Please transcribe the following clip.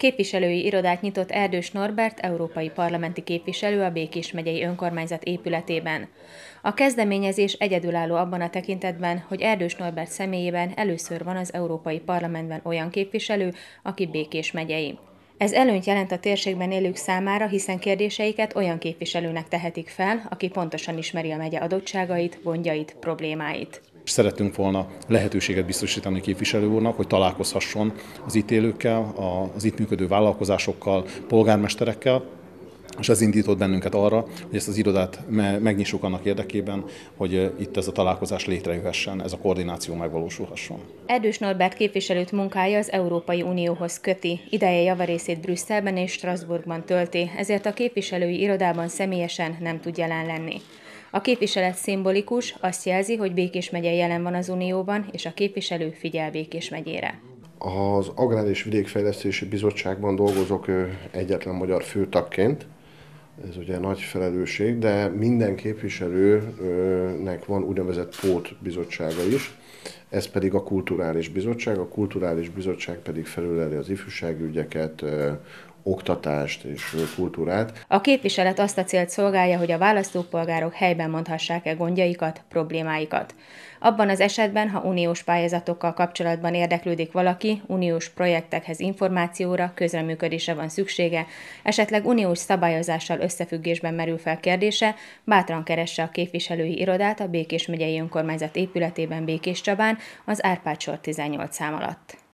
Képviselői irodát nyitott Erdős Norbert, európai parlamenti képviselő a Békés megyei önkormányzat épületében. A kezdeményezés egyedülálló abban a tekintetben, hogy Erdős Norbert személyében először van az Európai Parlamentben olyan képviselő, aki Békés megyei. Ez előnyt jelent a térségben élők számára, hiszen kérdéseiket olyan képviselőnek tehetik fel, aki pontosan ismeri a megye adottságait, gondjait, problémáit és szerettünk volna lehetőséget biztosítani képviselő úrnak, hogy találkozhasson az ítélőkkel, az itt működő vállalkozásokkal, polgármesterekkel, és ez indított bennünket arra, hogy ezt az irodát megnyissuk annak érdekében, hogy eh, itt ez a találkozás létrejöhessen, ez a koordináció megvalósulhasson. Erdős Norbert képviselőt munkája az Európai Unióhoz köti, ideje javarészét Brüsszelben és Strasbourgban tölti, ezért a képviselői irodában személyesen nem tud jelen lenni. A képviselet szimbolikus, azt jelzi, hogy Békés megye jelen van az Unióban, és a képviselő figyel Békés megyére. Az Agrár és Vidékfejlesztési Bizottságban dolgozok egyetlen magyar főtakként. ez ugye nagy felelősség, de minden képviselőnek van úgynevezett bizottsága is, ez pedig a Kulturális Bizottság, a Kulturális Bizottság pedig felüleli az ifjúságügyeket, oktatást és kultúrát. A képviselet azt a célt szolgálja, hogy a választópolgárok helyben mondhassák el gondjaikat, problémáikat. Abban az esetben, ha uniós pályázatokkal kapcsolatban érdeklődik valaki, uniós projektekhez információra, közreműködésre van szüksége, esetleg uniós szabályozással összefüggésben merül fel kérdése, bátran keresse a képviselői irodát a Békés megyei önkormányzat épületében Békés Csabán, az Árpád sor 18 szám alatt.